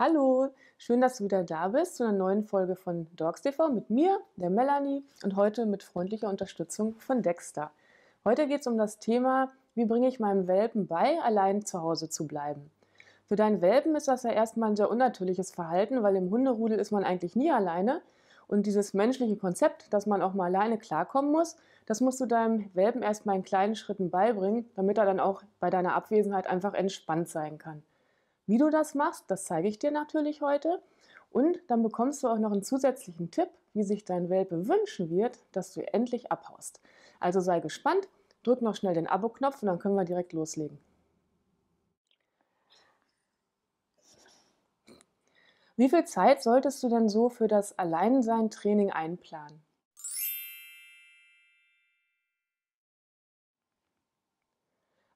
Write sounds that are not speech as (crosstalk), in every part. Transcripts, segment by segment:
Hallo, schön, dass du wieder da bist zu einer neuen Folge von Dogs TV mit mir, der Melanie und heute mit freundlicher Unterstützung von Dexter. Heute geht es um das Thema, wie bringe ich meinem Welpen bei, allein zu Hause zu bleiben. Für deinen Welpen ist das ja erstmal ein sehr unnatürliches Verhalten, weil im Hunderudel ist man eigentlich nie alleine. Und dieses menschliche Konzept, dass man auch mal alleine klarkommen muss, das musst du deinem Welpen erstmal in kleinen Schritten beibringen, damit er dann auch bei deiner Abwesenheit einfach entspannt sein kann. Wie du das machst, das zeige ich dir natürlich heute. Und dann bekommst du auch noch einen zusätzlichen Tipp, wie sich dein Welpe wünschen wird, dass du endlich abhaust. Also sei gespannt, drück noch schnell den Abo-Knopf und dann können wir direkt loslegen. Wie viel Zeit solltest du denn so für das Alleinsein-Training einplanen?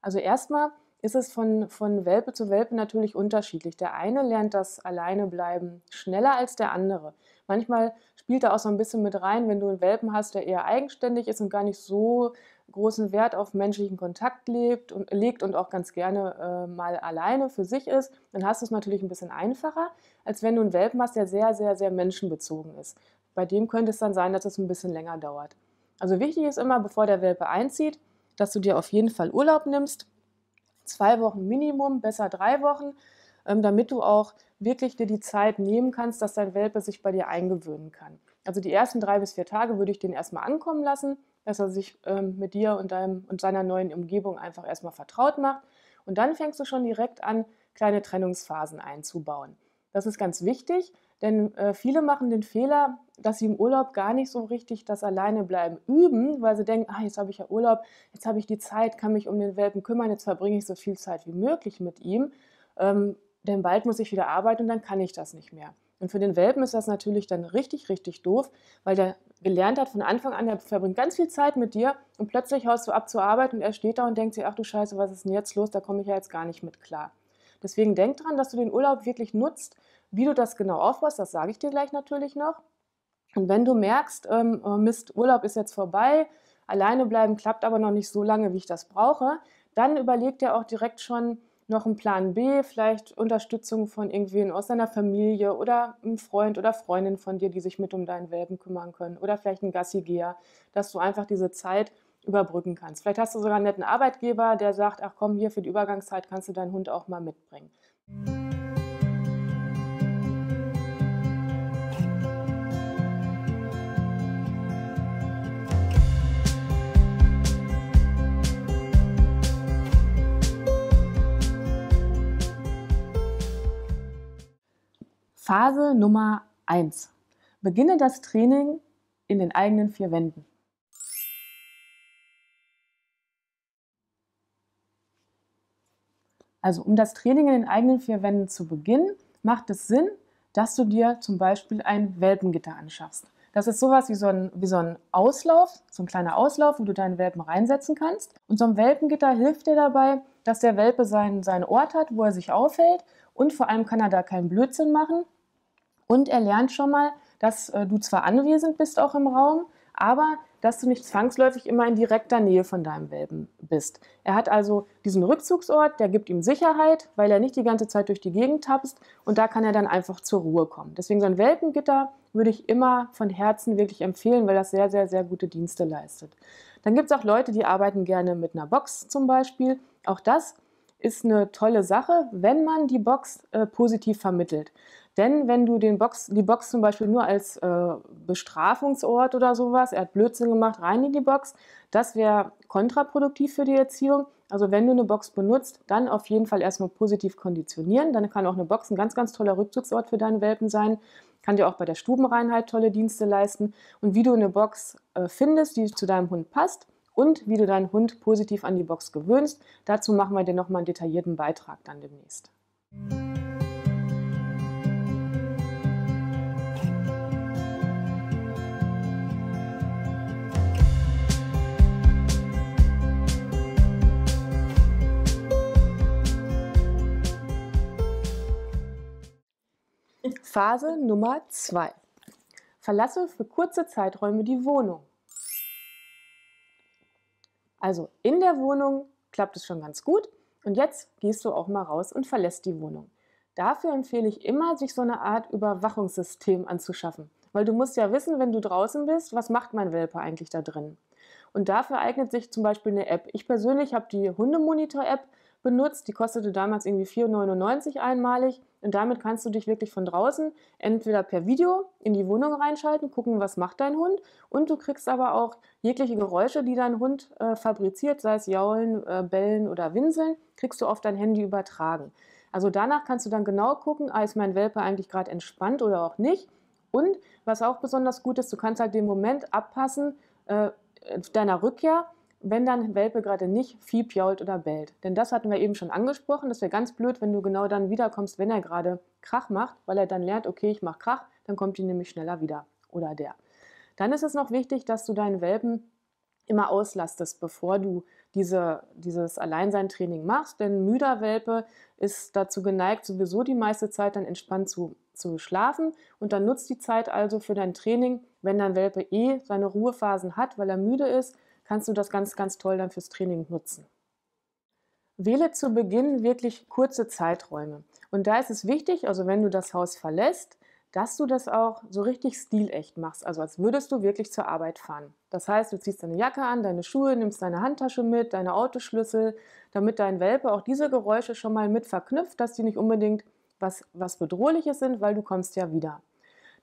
Also erstmal ist es von, von Welpe zu Welpe natürlich unterschiedlich. Der eine lernt das Alleinebleiben schneller als der andere. Manchmal spielt da auch so ein bisschen mit rein, wenn du einen Welpen hast, der eher eigenständig ist und gar nicht so großen Wert auf menschlichen Kontakt lebt und, legt und auch ganz gerne äh, mal alleine für sich ist, dann hast du es natürlich ein bisschen einfacher, als wenn du einen Welpen hast, der sehr, sehr, sehr menschenbezogen ist. Bei dem könnte es dann sein, dass es ein bisschen länger dauert. Also wichtig ist immer, bevor der Welpe einzieht, dass du dir auf jeden Fall Urlaub nimmst, zwei Wochen Minimum, besser drei Wochen, ähm, damit du auch wirklich dir die Zeit nehmen kannst, dass dein Welpe sich bei dir eingewöhnen kann. Also die ersten drei bis vier Tage würde ich den erstmal ankommen lassen, dass er sich ähm, mit dir und, deinem, und seiner neuen Umgebung einfach erstmal vertraut macht. Und dann fängst du schon direkt an, kleine Trennungsphasen einzubauen. Das ist ganz wichtig, denn äh, viele machen den Fehler, dass sie im Urlaub gar nicht so richtig das Alleinebleiben üben, weil sie denken, ah, jetzt habe ich ja Urlaub, jetzt habe ich die Zeit, kann mich um den Welpen kümmern, jetzt verbringe ich so viel Zeit wie möglich mit ihm, ähm, denn bald muss ich wieder arbeiten und dann kann ich das nicht mehr. Und für den Welpen ist das natürlich dann richtig, richtig doof, weil der gelernt hat von Anfang an, der verbringt ganz viel Zeit mit dir und plötzlich haust du ab zur Arbeit und er steht da und denkt sich, ach du Scheiße, was ist denn jetzt los, da komme ich ja jetzt gar nicht mit klar. Deswegen denk dran, dass du den Urlaub wirklich nutzt, wie du das genau aufbaust, das sage ich dir gleich natürlich noch. Und wenn du merkst, ähm, oh Mist, Urlaub ist jetzt vorbei, alleine bleiben klappt aber noch nicht so lange, wie ich das brauche, dann überleg dir auch direkt schon noch einen Plan B, vielleicht Unterstützung von irgendwen aus deiner Familie oder einem Freund oder Freundin von dir, die sich mit um deinen Welpen kümmern können oder vielleicht ein Gassigeher, dass du einfach diese Zeit überbrücken kannst. Vielleicht hast du sogar einen netten Arbeitgeber, der sagt, ach komm, hier für die Übergangszeit kannst du deinen Hund auch mal mitbringen. Phase Nummer 1. Beginne das Training in den eigenen vier Wänden. Also um das Training in den eigenen vier Wänden zu beginnen, macht es Sinn, dass du dir zum Beispiel ein Welpengitter anschaffst. Das ist sowas wie so, ein, wie so ein Auslauf, so ein kleiner Auslauf, wo du deinen Welpen reinsetzen kannst. Und so ein Welpengitter hilft dir dabei, dass der Welpe seinen, seinen Ort hat, wo er sich aufhält. Und vor allem kann er da keinen Blödsinn machen. Und er lernt schon mal, dass äh, du zwar anwesend bist auch im Raum, aber dass du nicht zwangsläufig immer in direkter Nähe von deinem Welpen bist. Er hat also diesen Rückzugsort, der gibt ihm Sicherheit, weil er nicht die ganze Zeit durch die Gegend tapst und da kann er dann einfach zur Ruhe kommen. Deswegen so ein Welpengitter würde ich immer von Herzen wirklich empfehlen, weil das sehr, sehr, sehr gute Dienste leistet. Dann gibt es auch Leute, die arbeiten gerne mit einer Box zum Beispiel. Auch das ist eine tolle Sache, wenn man die Box äh, positiv vermittelt. Denn wenn du den Box, die Box zum Beispiel nur als äh, Bestrafungsort oder sowas, er hat Blödsinn gemacht, rein in die Box, das wäre kontraproduktiv für die Erziehung. Also wenn du eine Box benutzt, dann auf jeden Fall erstmal positiv konditionieren. Dann kann auch eine Box ein ganz, ganz toller Rückzugsort für deinen Welpen sein. Kann dir auch bei der Stubenreinheit tolle Dienste leisten. Und wie du eine Box äh, findest, die zu deinem Hund passt, und wie du deinen Hund positiv an die Box gewöhnst. Dazu machen wir dir nochmal einen detaillierten Beitrag dann demnächst. Phase Nummer 2. Verlasse für kurze Zeiträume die Wohnung. Also in der Wohnung klappt es schon ganz gut und jetzt gehst du auch mal raus und verlässt die Wohnung. Dafür empfehle ich immer, sich so eine Art Überwachungssystem anzuschaffen, weil du musst ja wissen, wenn du draußen bist, was macht mein Welpe eigentlich da drin. Und dafür eignet sich zum Beispiel eine App. Ich persönlich habe die Hundemonitor-App, benutzt. Die kostete damals irgendwie 4,99 einmalig. Und damit kannst du dich wirklich von draußen entweder per Video in die Wohnung reinschalten, gucken, was macht dein Hund. Und du kriegst aber auch jegliche Geräusche, die dein Hund äh, fabriziert, sei es Jaulen, äh, Bellen oder Winseln, kriegst du auf dein Handy übertragen. Also danach kannst du dann genau gucken, ah, ist mein Welpe eigentlich gerade entspannt oder auch nicht. Und was auch besonders gut ist, du kannst halt den Moment abpassen äh, deiner Rückkehr, wenn dein Welpe gerade nicht viel piault oder bellt. Denn das hatten wir eben schon angesprochen. Das wäre ganz blöd, wenn du genau dann wiederkommst, wenn er gerade Krach macht, weil er dann lernt, okay, ich mache Krach, dann kommt die nämlich schneller wieder. Oder der. Dann ist es noch wichtig, dass du deinen Welpen immer auslastest, bevor du diese, dieses Alleinsein-Training machst. Denn müder Welpe ist dazu geneigt, sowieso die meiste Zeit dann entspannt zu, zu schlafen. Und dann nutzt die Zeit also für dein Training, wenn dein Welpe eh seine Ruhephasen hat, weil er müde ist, kannst du das ganz, ganz toll dann fürs Training nutzen. Wähle zu Beginn wirklich kurze Zeiträume. Und da ist es wichtig, also wenn du das Haus verlässt, dass du das auch so richtig stilecht machst, also als würdest du wirklich zur Arbeit fahren. Das heißt, du ziehst deine Jacke an, deine Schuhe, nimmst deine Handtasche mit, deine Autoschlüssel, damit dein Welpe auch diese Geräusche schon mal mit verknüpft, dass die nicht unbedingt was, was Bedrohliches sind, weil du kommst ja wieder.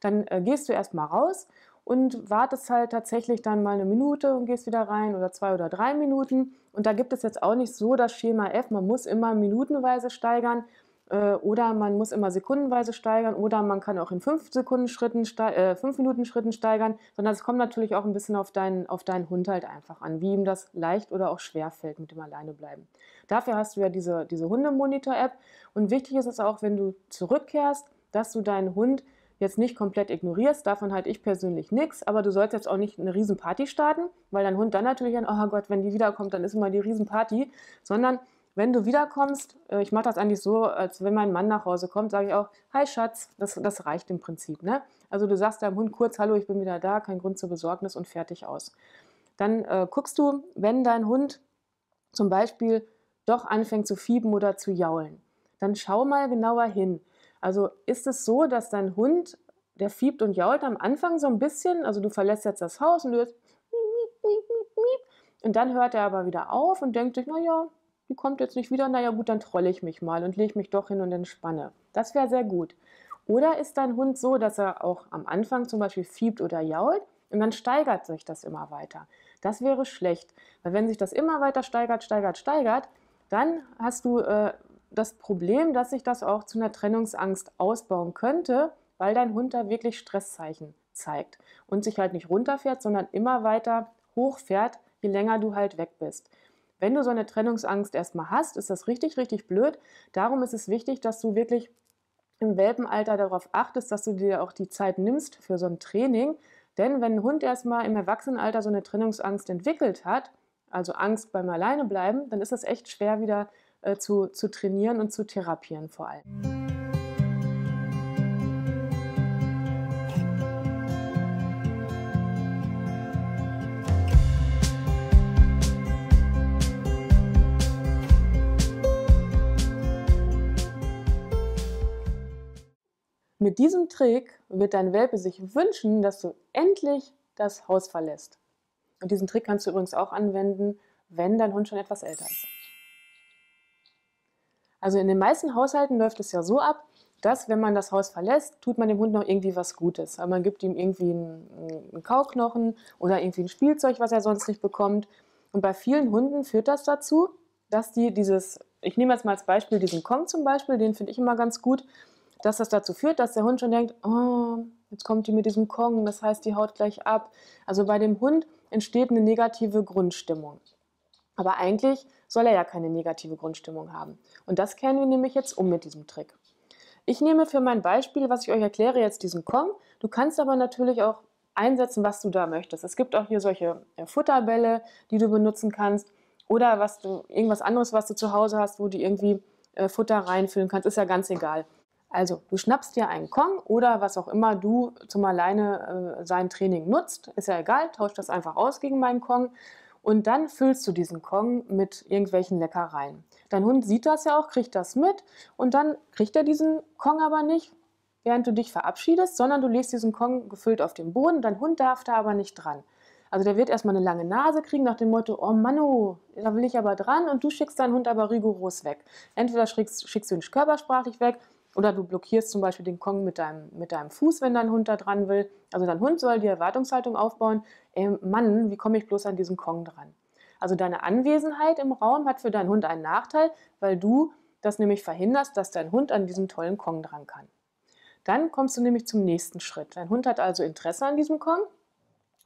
Dann äh, gehst du erstmal raus und wartest halt tatsächlich dann mal eine Minute und gehst wieder rein oder zwei oder drei Minuten. Und da gibt es jetzt auch nicht so das Schema F, man muss immer minutenweise steigern äh, oder man muss immer sekundenweise steigern oder man kann auch in fünf, Sekunden Schritten äh, fünf Minuten Schritten steigern, sondern es kommt natürlich auch ein bisschen auf deinen, auf deinen Hund halt einfach an, wie ihm das leicht oder auch schwer fällt mit dem Alleinebleiben. Dafür hast du ja diese, diese Hundemonitor-App und wichtig ist es auch, wenn du zurückkehrst, dass du deinen Hund jetzt nicht komplett ignorierst, davon halte ich persönlich nichts, aber du sollst jetzt auch nicht eine Riesenparty starten, weil dein Hund dann natürlich dann, oh Gott, wenn die wiederkommt, dann ist immer die Riesenparty, sondern wenn du wiederkommst, äh, ich mache das eigentlich so, als wenn mein Mann nach Hause kommt, sage ich auch, hi Schatz, das, das reicht im Prinzip. Ne? Also du sagst deinem Hund kurz, hallo, ich bin wieder da, kein Grund zur Besorgnis und fertig aus. Dann äh, guckst du, wenn dein Hund zum Beispiel doch anfängt zu fieben oder zu jaulen, dann schau mal genauer hin. Also ist es so, dass dein Hund, der fiebt und jault am Anfang so ein bisschen, also du verlässt jetzt das Haus und du hörst miep, miep, miep, miep, miep, und dann hört er aber wieder auf und denkt sich, naja, die kommt jetzt nicht wieder, naja gut, dann trolle ich mich mal und lege mich doch hin und entspanne. Das wäre sehr gut. Oder ist dein Hund so, dass er auch am Anfang zum Beispiel fiebt oder jault und dann steigert sich das immer weiter. Das wäre schlecht, weil wenn sich das immer weiter steigert, steigert, steigert, dann hast du äh, das Problem, dass sich das auch zu einer Trennungsangst ausbauen könnte, weil dein Hund da wirklich Stresszeichen zeigt und sich halt nicht runterfährt, sondern immer weiter hochfährt, je länger du halt weg bist. Wenn du so eine Trennungsangst erstmal hast, ist das richtig, richtig blöd. Darum ist es wichtig, dass du wirklich im Welpenalter darauf achtest, dass du dir auch die Zeit nimmst für so ein Training. Denn wenn ein Hund erstmal im Erwachsenenalter so eine Trennungsangst entwickelt hat, also Angst beim Alleinebleiben, dann ist es echt schwer wieder äh, zu, zu trainieren und zu therapieren vor allem. Mit diesem Trick wird dein Welpe sich wünschen, dass du endlich das Haus verlässt. Und diesen Trick kannst du übrigens auch anwenden, wenn dein Hund schon etwas älter ist. Also in den meisten Haushalten läuft es ja so ab, dass, wenn man das Haus verlässt, tut man dem Hund noch irgendwie was Gutes. Aber also man gibt ihm irgendwie einen, einen Kauknochen oder irgendwie ein Spielzeug, was er sonst nicht bekommt. Und bei vielen Hunden führt das dazu, dass die dieses, ich nehme jetzt mal als Beispiel diesen Kong zum Beispiel, den finde ich immer ganz gut, dass das dazu führt, dass der Hund schon denkt, oh, jetzt kommt die mit diesem Kong, das heißt, die haut gleich ab. Also bei dem Hund entsteht eine negative Grundstimmung. Aber eigentlich soll er ja keine negative Grundstimmung haben. Und das kehren wir nämlich jetzt um mit diesem Trick. Ich nehme für mein Beispiel, was ich euch erkläre, jetzt diesen Kong. Du kannst aber natürlich auch einsetzen, was du da möchtest. Es gibt auch hier solche äh, Futterbälle, die du benutzen kannst oder was du, irgendwas anderes, was du zu Hause hast, wo du irgendwie äh, Futter reinfüllen kannst, ist ja ganz egal. Also, du schnappst dir einen Kong oder was auch immer du zum alleine äh, sein Training nutzt, ist ja egal, tausch das einfach aus gegen meinen Kong und dann füllst du diesen Kong mit irgendwelchen Leckereien. Dein Hund sieht das ja auch, kriegt das mit und dann kriegt er diesen Kong aber nicht, während du dich verabschiedest, sondern du legst diesen Kong gefüllt auf den Boden. Dein Hund darf da aber nicht dran. Also der wird erstmal eine lange Nase kriegen nach dem Motto, oh Manu, da will ich aber dran und du schickst deinen Hund aber rigoros weg. Entweder schickst, schickst du ihn körpersprachlich weg oder du blockierst zum Beispiel den Kong mit deinem, mit deinem Fuß, wenn dein Hund da dran will. Also dein Hund soll die Erwartungshaltung aufbauen, ey ähm, Mann, wie komme ich bloß an diesen Kong dran? Also deine Anwesenheit im Raum hat für deinen Hund einen Nachteil, weil du das nämlich verhinderst, dass dein Hund an diesen tollen Kong dran kann. Dann kommst du nämlich zum nächsten Schritt. Dein Hund hat also Interesse an diesem Kong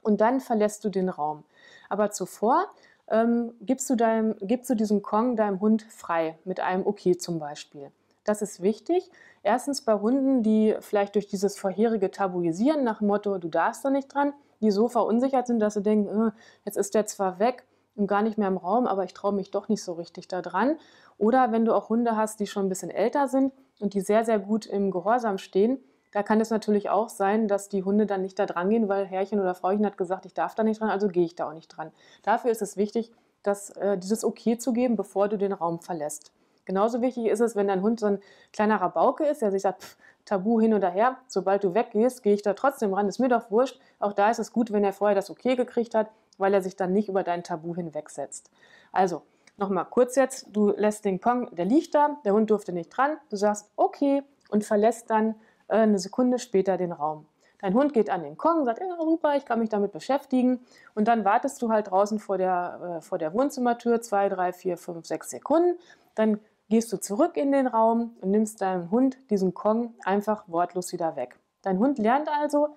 und dann verlässt du den Raum. Aber zuvor ähm, gibst, du deinem, gibst du diesen Kong deinem Hund frei, mit einem Okay zum Beispiel. Das ist wichtig. Erstens bei Hunden, die vielleicht durch dieses vorherige Tabuisieren nach dem Motto, du darfst da nicht dran, die so verunsichert sind, dass sie denken, äh, jetzt ist der zwar weg und gar nicht mehr im Raum, aber ich traue mich doch nicht so richtig da dran. Oder wenn du auch Hunde hast, die schon ein bisschen älter sind und die sehr, sehr gut im Gehorsam stehen, da kann es natürlich auch sein, dass die Hunde dann nicht da dran gehen, weil Herrchen oder Frauchen hat gesagt, ich darf da nicht dran, also gehe ich da auch nicht dran. Dafür ist es wichtig, dass, äh, dieses Okay zu geben, bevor du den Raum verlässt. Genauso wichtig ist es, wenn dein Hund so ein kleiner Rabauke ist, der sich sagt, pff, Tabu hin oder her, sobald du weggehst, gehe ich da trotzdem ran, ist mir doch wurscht. Auch da ist es gut, wenn er vorher das Okay gekriegt hat, weil er sich dann nicht über dein Tabu hinwegsetzt. Also, nochmal kurz jetzt, du lässt den Pong, der liegt da, der Hund durfte nicht dran, du sagst okay und verlässt dann äh, eine Sekunde später den Raum. Dein Hund geht an den Kong, sagt, ja, super, ich kann mich damit beschäftigen. Und dann wartest du halt draußen vor der, äh, vor der Wohnzimmertür zwei, drei, vier, fünf, sechs Sekunden. Dann gehst du zurück in den Raum und nimmst deinem Hund diesen Kong einfach wortlos wieder weg. Dein Hund lernt also,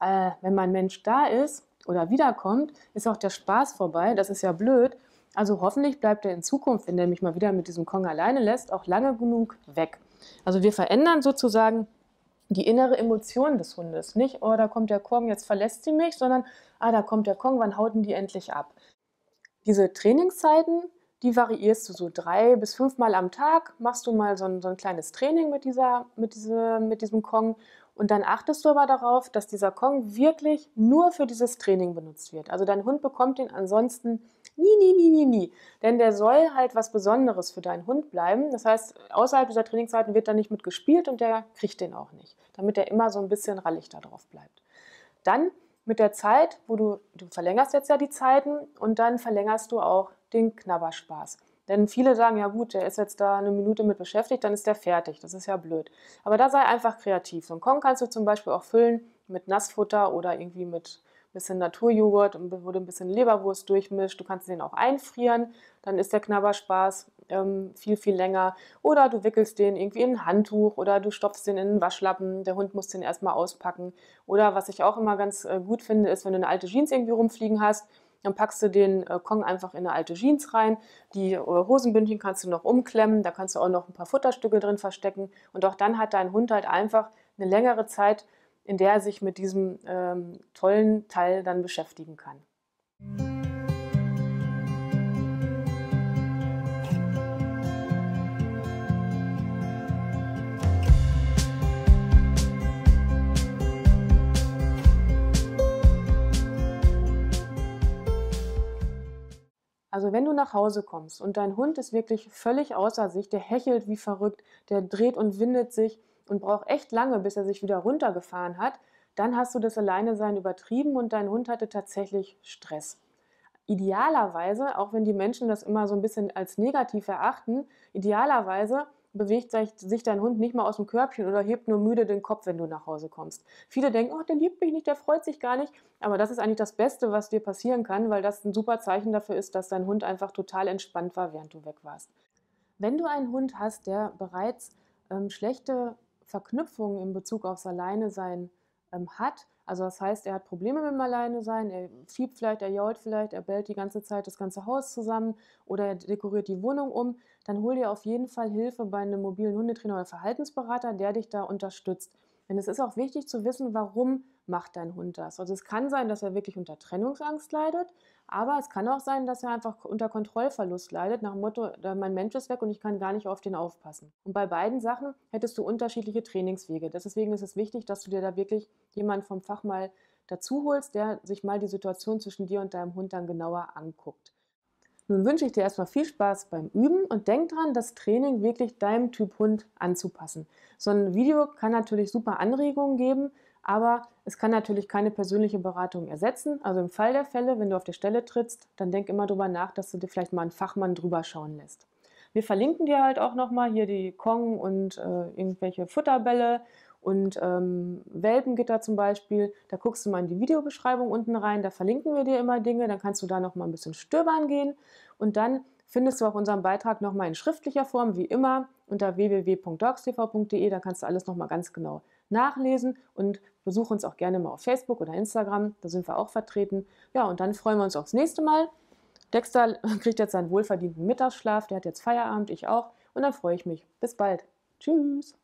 äh, wenn mein Mensch da ist oder wiederkommt, ist auch der Spaß vorbei. Das ist ja blöd. Also hoffentlich bleibt er in Zukunft, wenn der mich mal wieder mit diesem Kong alleine lässt, auch lange genug weg. Also wir verändern sozusagen die innere Emotion des Hundes. Nicht, oh, da kommt der Kong, jetzt verlässt sie mich, sondern, ah, da kommt der Kong, wann hauten die endlich ab? Diese Trainingszeiten die variierst du so drei bis fünfmal am Tag, machst du mal so ein, so ein kleines Training mit, dieser, mit, diese, mit diesem Kong und dann achtest du aber darauf, dass dieser Kong wirklich nur für dieses Training benutzt wird. Also dein Hund bekommt den ansonsten nie, nie, nie, nie, nie. Denn der soll halt was Besonderes für deinen Hund bleiben. Das heißt, außerhalb dieser Trainingszeiten wird da nicht mit gespielt und der kriegt den auch nicht, damit er immer so ein bisschen rallig da drauf bleibt. Dann mit der Zeit, wo du, du verlängerst jetzt ja die Zeiten und dann verlängerst du auch den Knabberspaß. Denn viele sagen, ja gut, der ist jetzt da eine Minute mit beschäftigt, dann ist der fertig. Das ist ja blöd. Aber da sei einfach kreativ. So ein Kong kannst du zum Beispiel auch füllen mit Nassfutter oder irgendwie mit ein bisschen Naturjoghurt, wo du ein bisschen Leberwurst durchmischt. Du kannst den auch einfrieren, dann ist der Knabberspaß ähm, viel, viel länger. Oder du wickelst den irgendwie in ein Handtuch oder du stopfst den in einen Waschlappen. Der Hund muss den erstmal auspacken. Oder was ich auch immer ganz äh, gut finde, ist, wenn du eine alte Jeans irgendwie rumfliegen hast, dann packst du den äh, Kong einfach in eine alte Jeans rein. Die äh, Hosenbündchen kannst du noch umklemmen. Da kannst du auch noch ein paar Futterstücke drin verstecken. Und auch dann hat dein Hund halt einfach eine längere Zeit, in der er sich mit diesem ähm, tollen Teil dann beschäftigen kann. Also wenn du nach Hause kommst und dein Hund ist wirklich völlig außer sich, der hechelt wie verrückt, der dreht und windet sich und braucht echt lange, bis er sich wieder runtergefahren hat, dann hast du das Alleinesein übertrieben und dein Hund hatte tatsächlich Stress. Idealerweise, auch wenn die Menschen das immer so ein bisschen als negativ erachten, idealerweise bewegt sich dein Hund nicht mal aus dem Körbchen oder hebt nur müde den Kopf, wenn du nach Hause kommst. Viele denken, oh, der liebt mich nicht, der freut sich gar nicht. Aber das ist eigentlich das Beste, was dir passieren kann, weil das ein super Zeichen dafür ist, dass dein Hund einfach total entspannt war, während du weg warst. Wenn du einen Hund hast, der bereits ähm, schlechte Verknüpfungen in Bezug aufs Alleinesein ähm, hat, also das heißt, er hat Probleme mit dem Alleine sein, er fiebt vielleicht, er jault vielleicht, er bellt die ganze Zeit das ganze Haus zusammen oder er dekoriert die Wohnung um. Dann hol dir auf jeden Fall Hilfe bei einem mobilen Hundetrainer oder Verhaltensberater, der dich da unterstützt. Denn es ist auch wichtig zu wissen, warum macht dein Hund das. Also es kann sein, dass er wirklich unter Trennungsangst leidet, aber es kann auch sein, dass er einfach unter Kontrollverlust leidet, nach dem Motto, mein Mensch ist weg und ich kann gar nicht auf den aufpassen. Und bei beiden Sachen hättest du unterschiedliche Trainingswege. Deswegen ist es wichtig, dass du dir da wirklich jemanden vom Fach mal dazu holst, der sich mal die Situation zwischen dir und deinem Hund dann genauer anguckt. Nun wünsche ich dir erstmal viel Spaß beim Üben und denk dran, das Training wirklich deinem Typ Hund anzupassen. So ein Video kann natürlich super Anregungen geben, aber es kann natürlich keine persönliche Beratung ersetzen. Also im Fall der Fälle, wenn du auf der Stelle trittst, dann denk immer drüber nach, dass du dir vielleicht mal einen Fachmann drüber schauen lässt. Wir verlinken dir halt auch nochmal hier die Kong und äh, irgendwelche Futterbälle und ähm, Welpengitter zum Beispiel, da guckst du mal in die Videobeschreibung unten rein, da verlinken wir dir immer Dinge, dann kannst du da nochmal ein bisschen stöbern gehen und dann findest du auch unseren Beitrag nochmal in schriftlicher Form, wie immer, unter www.dogstv.de, da kannst du alles nochmal ganz genau nachlesen und besuch uns auch gerne mal auf Facebook oder Instagram, da sind wir auch vertreten. Ja, und dann freuen wir uns aufs nächste Mal. Dexter (laughs) kriegt jetzt seinen wohlverdienten Mittagsschlaf, der hat jetzt Feierabend, ich auch, und dann freue ich mich. Bis bald. Tschüss.